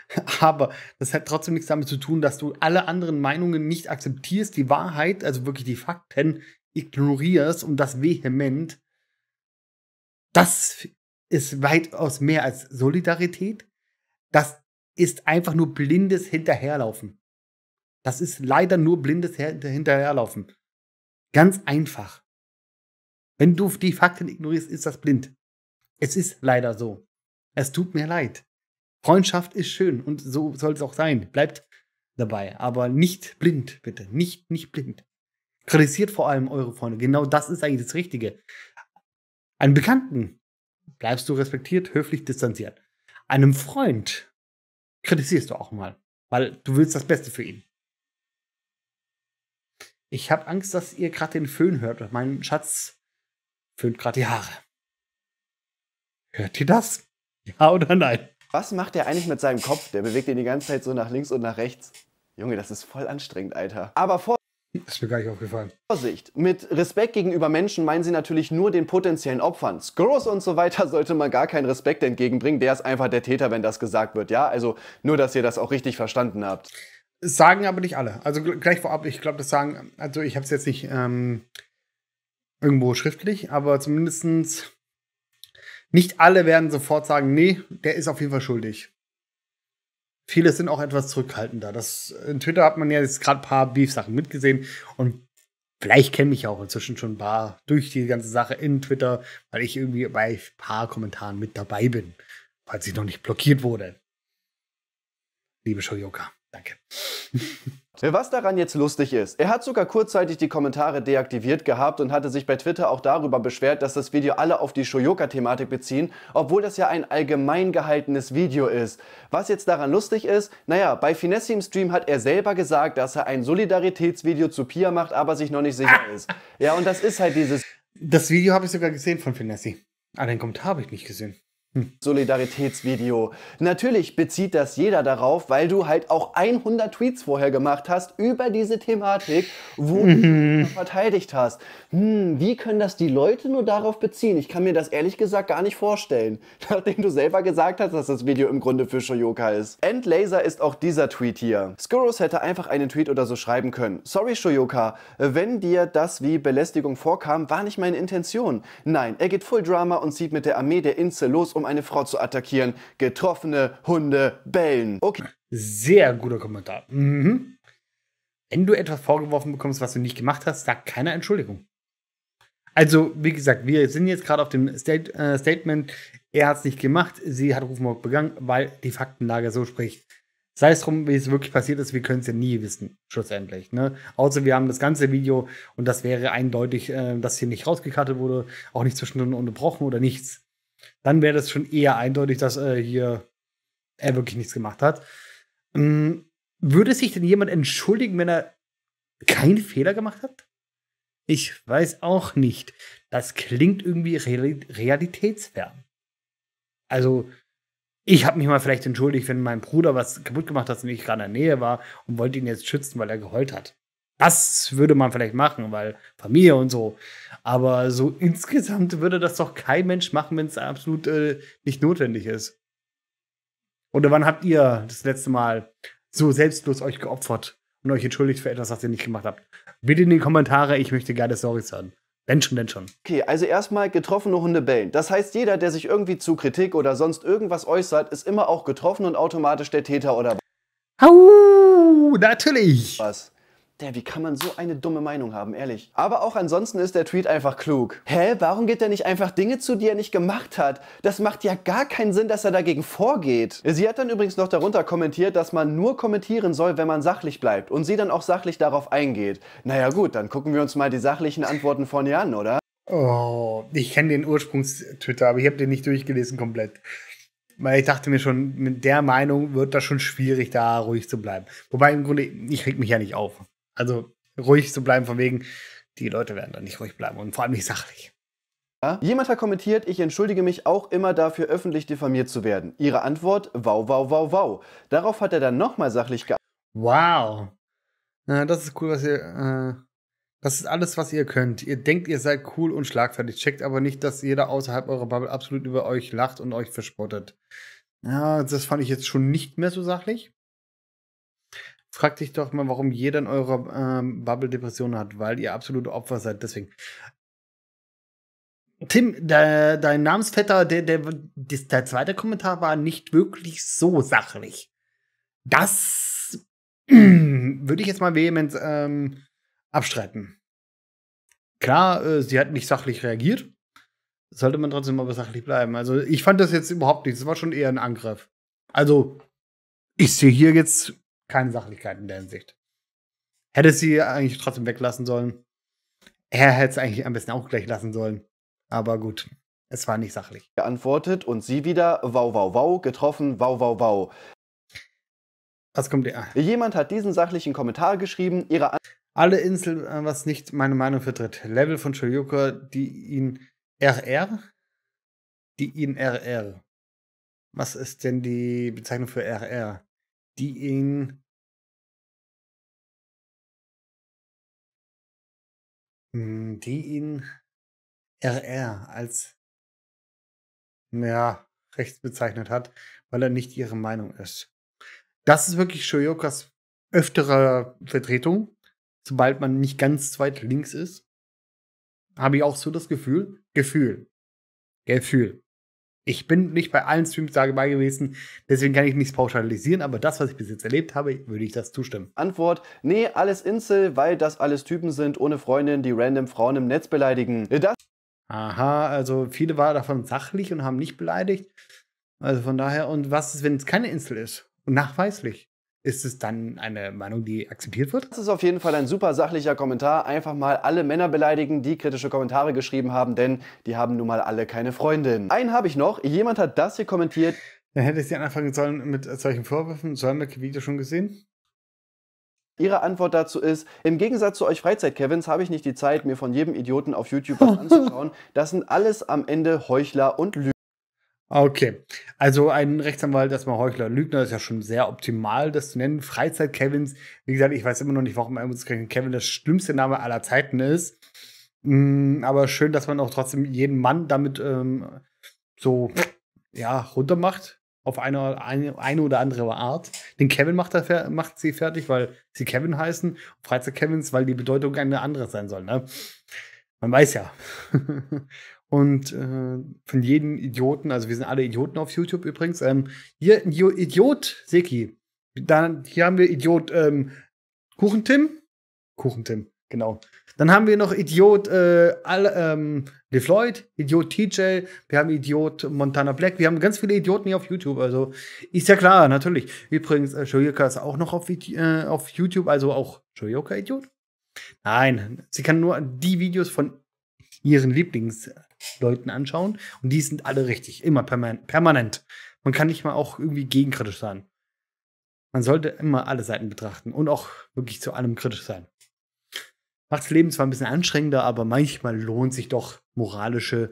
[SPEAKER 1] Aber das hat trotzdem nichts damit zu tun, dass du alle anderen Meinungen nicht akzeptierst, die Wahrheit, also wirklich die Fakten, ignorierst und das vehement. Das ist weitaus mehr als Solidarität. Das ist einfach nur blindes Hinterherlaufen. Das ist leider nur blindes Hinterherlaufen. Ganz einfach. Wenn du die Fakten ignorierst, ist das blind. Es ist leider so. Es tut mir leid. Freundschaft ist schön und so soll es auch sein. Bleibt dabei, aber nicht blind, bitte. Nicht, nicht blind. Kritisiert vor allem eure Freunde. Genau das ist eigentlich das Richtige. Einen Bekannten bleibst du respektiert, höflich distanziert. Einem Freund kritisierst du auch mal, weil du willst das Beste für ihn. Ich habe Angst, dass ihr gerade den Föhn hört. Mein Schatz föhnt gerade die Haare. Hört ihr das?
[SPEAKER 2] Ja oder nein? Was macht der eigentlich mit seinem Kopf? Der bewegt ihn die ganze Zeit so nach links und nach rechts. Junge, das ist voll anstrengend, Alter. Aber vor
[SPEAKER 1] ist mir gar nicht aufgefallen.
[SPEAKER 2] Vorsicht! Mit Respekt gegenüber Menschen meinen sie natürlich nur den potenziellen Opfern. Skrulls und so weiter sollte man gar keinen Respekt entgegenbringen. Der ist einfach der Täter, wenn das gesagt wird, ja? Also nur, dass ihr das auch richtig verstanden habt.
[SPEAKER 1] Sagen aber nicht alle. Also gleich vorab, ich glaube, das sagen, also ich habe es jetzt nicht ähm, irgendwo schriftlich, aber zumindestens nicht alle werden sofort sagen, nee, der ist auf jeden Fall schuldig. Viele sind auch etwas zurückhaltender. Das, in Twitter hat man ja jetzt gerade ein paar Beef-Sachen mitgesehen und vielleicht kenne mich auch inzwischen schon ein paar durch die ganze Sache in Twitter, weil ich irgendwie bei ein paar Kommentaren mit dabei bin, falls ich noch nicht blockiert wurde. Liebe Shoyoka, danke.
[SPEAKER 2] Was daran jetzt lustig ist, er hat sogar kurzzeitig die Kommentare deaktiviert gehabt und hatte sich bei Twitter auch darüber beschwert, dass das Video alle auf die Shoyoka-Thematik beziehen, obwohl das ja ein allgemein gehaltenes Video ist. Was jetzt daran lustig ist, naja, bei Finessi im Stream hat er selber gesagt, dass er ein Solidaritätsvideo zu Pia macht, aber sich noch nicht sicher ist. Ja, und das ist halt dieses. Das Video habe ich sogar gesehen von Finessi. Ah, den Kommentar habe ich nicht gesehen. Solidaritätsvideo. Natürlich bezieht das jeder darauf, weil du halt auch 100 Tweets vorher gemacht hast über diese Thematik, wo du mhm. verteidigt hast. Hm, wie können das die Leute nur darauf beziehen? Ich kann mir das ehrlich gesagt gar nicht vorstellen, nachdem du selber gesagt hast, dass das Video im Grunde für Shoyoka ist. Endlaser ist auch dieser Tweet hier. Skurros hätte einfach einen Tweet oder so schreiben können. Sorry Shoyoka, wenn dir das wie Belästigung vorkam, war nicht meine Intention. Nein, er geht voll Drama und zieht mit der Armee der Insel los, um eine Frau zu attackieren. Getroffene Hunde bellen. Okay. Sehr guter Kommentar.
[SPEAKER 1] Mhm.
[SPEAKER 2] Wenn du etwas vorgeworfen
[SPEAKER 1] bekommst, was du nicht gemacht hast, sagt keiner Entschuldigung. Also, wie gesagt, wir sind jetzt gerade auf dem State, äh, Statement, er hat es nicht gemacht, sie hat Rufmord begangen, weil die Faktenlage so spricht. Sei es drum, wie es wirklich passiert ist, wir können es ja nie wissen, schlussendlich. Ne? Außer wir haben das ganze Video und das wäre eindeutig, äh, dass hier nicht rausgekartet wurde, auch nicht zwischendurch unterbrochen oder nichts dann wäre das schon eher eindeutig, dass äh, hier er wirklich nichts gemacht hat. Ähm, würde sich denn jemand entschuldigen, wenn er keinen Fehler gemacht hat? Ich weiß auch nicht. Das klingt irgendwie realitätsfern. Also, ich habe mich mal vielleicht entschuldigt, wenn mein Bruder was kaputt gemacht hat und ich gerade in der Nähe war und wollte ihn jetzt schützen, weil er geheult hat. Das würde man vielleicht machen, weil Familie und so. Aber so insgesamt würde das doch kein Mensch machen, wenn es absolut äh, nicht notwendig ist. Oder wann habt ihr das letzte Mal so selbstlos euch geopfert und euch entschuldigt für etwas, was ihr nicht gemacht habt? Bitte in die Kommentare, ich möchte geile Stories hören. Wenn schon, denn schon.
[SPEAKER 2] Okay, also erstmal getroffene Hunde bellen. Das heißt, jeder, der sich irgendwie zu Kritik oder sonst irgendwas äußert, ist immer auch getroffen und automatisch der Täter oder Au, natürlich. was. Der, wie kann man so eine dumme Meinung haben, ehrlich. Aber auch ansonsten ist der Tweet einfach klug. Hä, warum geht er nicht einfach Dinge zu, die er nicht gemacht hat? Das macht ja gar keinen Sinn, dass er dagegen vorgeht. Sie hat dann übrigens noch darunter kommentiert, dass man nur kommentieren soll, wenn man sachlich bleibt und sie dann auch sachlich darauf eingeht. Naja gut, dann gucken wir uns mal die sachlichen Antworten von ihr an, oder? Oh, ich kenne den
[SPEAKER 1] Ursprungstwitter, aber ich habe den nicht durchgelesen komplett. Weil ich dachte mir schon, mit der Meinung wird das schon schwierig, da ruhig zu bleiben. Wobei im Grunde, ich reg mich ja nicht auf. Also
[SPEAKER 2] ruhig zu bleiben, von wegen, die Leute werden da nicht ruhig bleiben und vor allem nicht sachlich. Ja. Jemand hat kommentiert, ich entschuldige mich auch immer dafür, öffentlich diffamiert zu werden. Ihre Antwort, wow, wow, wow, wow. Darauf hat er dann nochmal sachlich geantwortet. Wow. Na, das ist cool, was ihr.
[SPEAKER 1] Äh, das ist alles, was ihr könnt. Ihr denkt, ihr seid cool und schlagfertig. Checkt aber nicht, dass jeder außerhalb eurer Bubble absolut über euch lacht und euch verspottet. Ja, das fand ich jetzt schon nicht mehr so sachlich fragt sich doch mal, warum jeder in eurer ähm, Bubble Depressionen hat, weil ihr absolute Opfer seid. Deswegen. Tim, der, dein Namensvetter, der, der, der zweite Kommentar war nicht wirklich so sachlich. Das würde ich jetzt mal vehement ähm, abstreiten. Klar, äh, sie hat nicht sachlich reagiert. Sollte man trotzdem aber sachlich bleiben. Also, ich fand das jetzt überhaupt nicht. Das war schon eher ein Angriff. Also, ich sehe hier jetzt keine Sachlichkeit in der Hinsicht. Hätte sie eigentlich trotzdem weglassen sollen. Er hätte es eigentlich am besten auch gleich lassen sollen. Aber gut,
[SPEAKER 2] es war nicht sachlich. Geantwortet und sie wieder, wow, wow, wow, getroffen, wow, wow, wow. Was kommt ihr? Jemand hat diesen sachlichen Kommentar geschrieben, ihre An Alle
[SPEAKER 1] Inseln, äh, was nicht meine Meinung vertritt. Level von Shoryuka, die ihn RR? Die ihn RR. Was ist denn die Bezeichnung für RR? die ihn hm, die ihn RR als ja, rechts bezeichnet hat, weil er nicht ihre Meinung ist. Das ist wirklich Shoyokas öfterer Vertretung, sobald man nicht ganz zweit links ist. Habe ich auch so das Gefühl, Gefühl, Gefühl. Ich bin nicht bei allen Streams dabei gewesen, deswegen kann ich nichts
[SPEAKER 2] pauschalisieren, aber das, was ich bis jetzt erlebt habe, würde ich das zustimmen. Antwort: Nee, alles Insel, weil das alles Typen sind ohne Freundin, die random Frauen im Netz beleidigen. Das Aha, also viele waren davon sachlich und haben nicht beleidigt. Also von daher, und was ist, wenn es keine Insel
[SPEAKER 1] ist? Und nachweislich ist es dann eine Meinung, die akzeptiert
[SPEAKER 2] wird? Das ist auf jeden Fall ein super sachlicher Kommentar. Einfach mal alle Männer beleidigen, die kritische Kommentare geschrieben haben, denn die haben nun mal alle keine Freundin. Einen habe ich noch. Jemand hat das hier kommentiert. Dann hätte ich sie anfangen sollen mit solchen Vorwürfen. So haben wir Video schon gesehen. Ihre Antwort dazu ist, im Gegensatz zu euch Freizeit-Kevins habe ich nicht die Zeit, mir von jedem Idioten auf YouTube was anzuschauen. Das sind alles am Ende Heuchler und Lügen.
[SPEAKER 1] Okay, also ein Rechtsanwalt, das erstmal Heuchler, Lügner, ist ja schon sehr optimal, das zu nennen. Freizeit-Kevins, wie gesagt, ich weiß immer noch nicht, warum Armutsgrenzen Kevin das schlimmste Name aller Zeiten ist. Mm, aber schön, dass man auch trotzdem jeden Mann damit ähm, so ja, runtermacht, auf eine, eine, eine oder andere Art. Den Kevin macht, er, macht sie fertig, weil sie Kevin heißen. Freizeit-Kevins, weil die Bedeutung eine andere sein soll. Ne? Man weiß ja. und äh, von jedem Idioten, also wir sind alle Idioten auf YouTube übrigens. Ähm, hier ein Idiot Seki. Dann, hier haben wir Idiot ähm, Kuchentim. Kuchentim, genau. Dann haben wir noch Idiot äh, Al, ähm, LeFloid, Idiot TJ, wir haben Idiot Montana Black, wir haben ganz viele Idioten hier auf YouTube, also ist ja klar, natürlich. Übrigens, äh, Shoyoka ist auch noch auf, äh, auf YouTube, also auch Shoyoka Idiot? Nein, sie kann nur die Videos von ihren Lieblings Leuten anschauen. Und die sind alle richtig, immer permanent. Man kann nicht mal auch irgendwie gegenkritisch sein. Man sollte immer alle Seiten betrachten und auch wirklich zu allem kritisch sein. Macht das Leben zwar ein bisschen anstrengender, aber manchmal lohnt sich doch moralische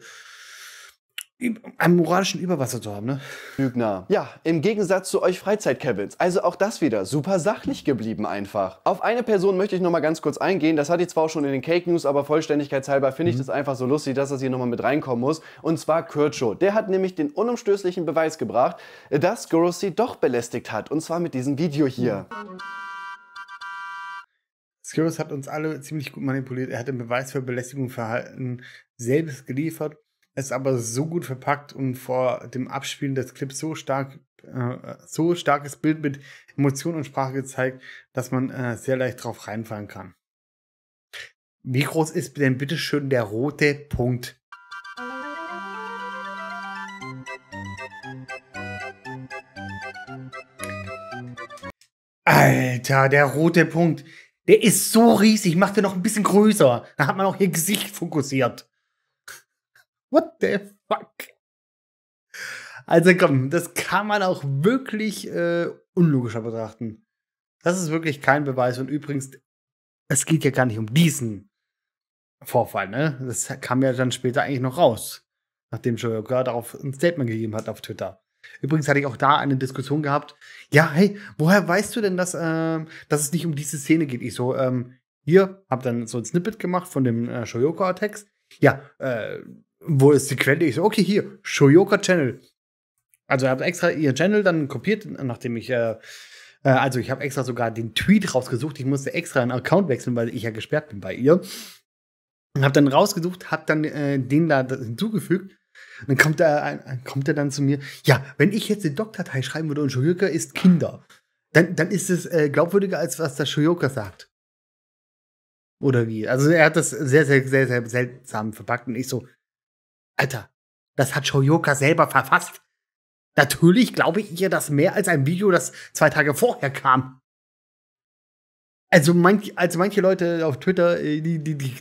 [SPEAKER 2] einen moralischen Überwasser zu haben, ne? Lügner. Ja, im Gegensatz zu euch Freizeit-Cabins. Also auch das wieder super sachlich geblieben einfach. Auf eine Person möchte ich nochmal ganz kurz eingehen. Das hatte ich zwar auch schon in den Cake News, aber vollständigkeitshalber finde ich mhm. das einfach so lustig, dass das hier nochmal mit reinkommen muss. Und zwar Kürtschow. Der hat nämlich den unumstößlichen Beweis gebracht, dass Gorossi doch belästigt hat. Und zwar mit diesem Video hier. Mhm.
[SPEAKER 1] Skirus hat uns alle ziemlich gut manipuliert. Er hat den Beweis für Belästigung verhalten selbst geliefert es aber so gut verpackt und vor dem Abspielen des Clips so stark, äh, so starkes Bild mit Emotion und Sprache gezeigt, dass man äh, sehr leicht drauf reinfallen kann. Wie groß ist denn bitte schön der rote Punkt? Alter, der rote Punkt. Der ist so riesig. mach den noch ein bisschen größer. Da hat man auch ihr Gesicht fokussiert. What the fuck? Also komm, das kann man auch wirklich äh, unlogischer betrachten. Das ist wirklich kein Beweis. Und übrigens, es geht ja gar nicht um diesen Vorfall, ne? Das kam ja dann später eigentlich noch raus, nachdem Shoyoka darauf ein Statement gegeben hat auf Twitter. Übrigens hatte ich auch da eine Diskussion gehabt. Ja, hey, woher weißt du denn, dass, ähm, dass es nicht um diese Szene geht? Ich so, ähm, hier, hab dann so ein Snippet gemacht von dem äh, Shoyoka-Text. Ja, äh, wo ist die Quelle? Ich so, okay, hier, Shoyoka Channel. Also ich habe extra ihren Channel dann kopiert, nachdem ich, äh, äh, also ich habe extra sogar den Tweet rausgesucht. Ich musste extra einen Account wechseln, weil ich ja gesperrt bin bei ihr. Und Habe dann rausgesucht, habe dann äh, den da hinzugefügt. Dann kommt er, kommt er dann zu mir, ja, wenn ich jetzt den Doc-Datei schreiben würde und Shoyoka ist Kinder, dann, dann ist es äh, glaubwürdiger, als was der Shoyoka sagt. Oder wie? Also er hat das sehr, sehr, sehr, sehr seltsam verpackt und ich so, Alter, das hat Shoyoka selber verfasst. Natürlich glaube ich ihr das mehr als ein Video, das zwei Tage vorher kam. Also, manch, also manche Leute auf Twitter, äh, die, die, die,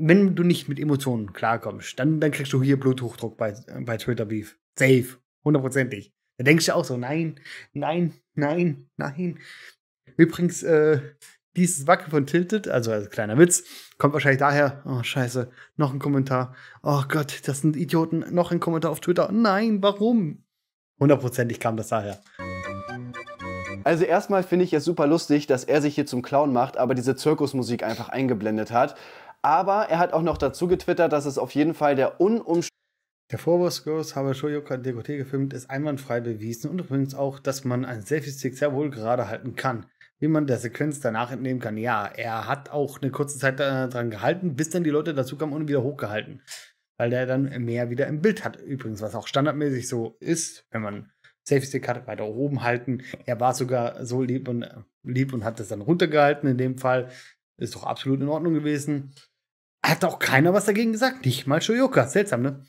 [SPEAKER 1] wenn du nicht mit Emotionen klarkommst, dann, dann kriegst du hier Bluthochdruck bei, bei Twitter Beef. Safe. Hundertprozentig. Da denkst du auch so, nein, nein, nein, nein. Übrigens, äh, dieses Wacke von Tilted, also, also kleiner Witz, kommt wahrscheinlich daher, oh scheiße, noch ein Kommentar. Oh Gott, das sind Idioten, noch ein Kommentar auf Twitter. Nein, warum? Hundertprozentig kam das daher.
[SPEAKER 2] Also erstmal finde ich es super lustig, dass er sich hier zum Clown macht, aber diese Zirkusmusik einfach eingeblendet hat. Aber er hat auch noch dazu getwittert, dass es auf jeden Fall der unumständige
[SPEAKER 1] der Vorwurfskurs habe Shoyoka Degote gefilmt, ist einwandfrei bewiesen und übrigens auch, dass man einen Selfie-Stick sehr wohl gerade halten kann wie man der Sequenz danach entnehmen kann. Ja, er hat auch eine kurze Zeit äh, daran gehalten, bis dann die Leute dazu kamen und wieder hochgehalten. Weil der dann mehr wieder im Bild hat, übrigens, was auch standardmäßig so ist, wenn man Safety Stick hat, weiter oben halten. Er war sogar so lieb und, äh, lieb und hat das dann runtergehalten in dem Fall. Ist doch absolut in Ordnung gewesen. Hat auch keiner was dagegen gesagt. Nicht mal Shoyoka. Seltsam, ne?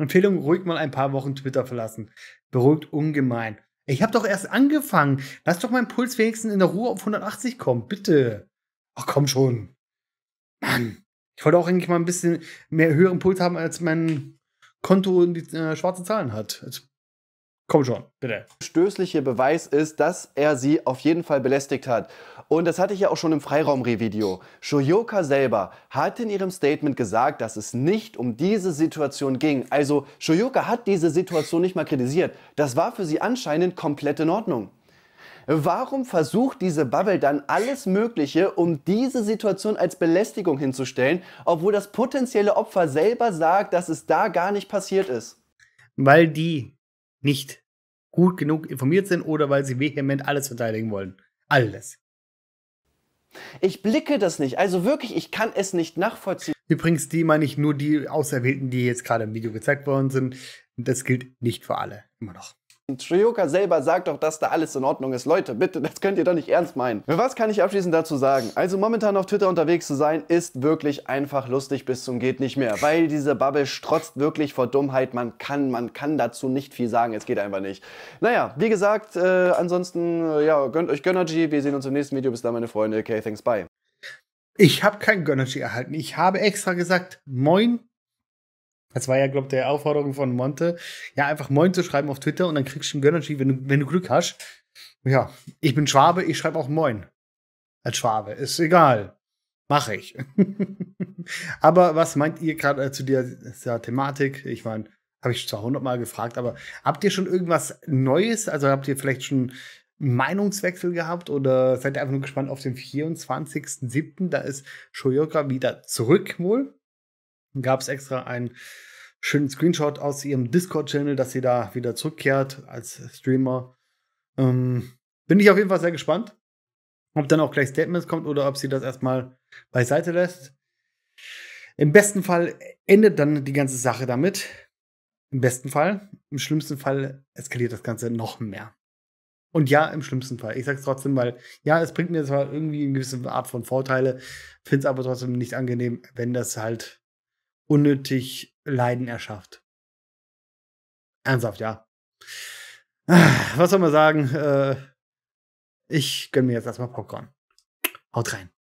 [SPEAKER 1] Empfehlung, ruhig mal ein paar Wochen Twitter verlassen. Beruhigt ungemein. Ich habe doch erst angefangen. Lass doch meinen Puls wenigstens in der Ruhe auf 180 kommen, bitte. Ach komm schon. Mann. Ich wollte auch eigentlich mal ein bisschen mehr höheren Puls haben, als mein Konto die, äh, schwarze Zahlen hat. Als Komm schon,
[SPEAKER 2] bitte. Stößliche Beweis ist, dass er sie auf jeden Fall belästigt hat. Und das hatte ich ja auch schon im Freiraum-Re-Video. Shoyoka selber hat in ihrem Statement gesagt, dass es nicht um diese Situation ging. Also Shoyoka hat diese Situation nicht mal kritisiert. Das war für sie anscheinend komplett in Ordnung. Warum versucht diese Bubble dann alles Mögliche, um diese Situation als Belästigung hinzustellen, obwohl das potenzielle Opfer selber sagt, dass es da gar nicht passiert ist?
[SPEAKER 1] Weil die nicht gut genug informiert sind oder weil sie vehement alles verteidigen wollen. Alles. Ich blicke das nicht. Also wirklich, ich kann es nicht nachvollziehen. Übrigens, die meine ich nur die Auserwählten, die jetzt gerade im Video gezeigt worden sind. Das gilt nicht für alle,
[SPEAKER 2] immer noch. Trioka selber sagt doch, dass da alles in Ordnung ist. Leute, bitte, das könnt ihr doch nicht ernst meinen. Was kann ich abschließend dazu sagen? Also momentan auf Twitter unterwegs zu sein, ist wirklich einfach lustig bis zum geht nicht mehr, weil diese Bubble strotzt wirklich vor Dummheit. Man kann, man kann dazu nicht viel sagen. Es geht einfach nicht. Naja, wie gesagt, äh, ansonsten, äh, ja, gönnt euch Gönnergy. Wir sehen uns im nächsten Video. Bis dann, meine Freunde. Okay, thanks, bye.
[SPEAKER 1] Ich habe kein Gönnergy erhalten. Ich habe extra gesagt, moin, das war ja, glaube ich, der Aufforderung von Monte. Ja, einfach Moin zu schreiben auf Twitter und dann kriegst du einen Gönnerschied, wenn du, wenn du Glück hast. Ja, ich bin Schwabe, ich schreibe auch Moin. Als Schwabe, ist egal. Mache ich. aber was meint ihr gerade äh, zu dieser, der, Thematik? Ich meine, habe ich zwar hundertmal gefragt, aber habt ihr schon irgendwas Neues? Also habt ihr vielleicht schon einen Meinungswechsel gehabt oder seid ihr einfach nur gespannt auf den 24.07.? Da ist Shoyoka wieder zurück wohl gab es extra einen schönen Screenshot aus ihrem Discord-Channel, dass sie da wieder zurückkehrt als Streamer. Ähm, bin ich auf jeden Fall sehr gespannt, ob dann auch gleich Statements kommt oder ob sie das erstmal beiseite lässt. Im besten Fall endet dann die ganze Sache damit. Im besten Fall. Im schlimmsten Fall eskaliert das Ganze noch mehr. Und ja, im schlimmsten Fall. Ich sag's trotzdem, weil ja, es bringt mir zwar irgendwie eine gewisse Art von Vorteile, find's aber trotzdem nicht angenehm, wenn das halt unnötig Leiden erschafft. Ernsthaft, ja. Was soll man sagen? Äh, ich gönne mir jetzt erstmal Popcorn. Haut rein.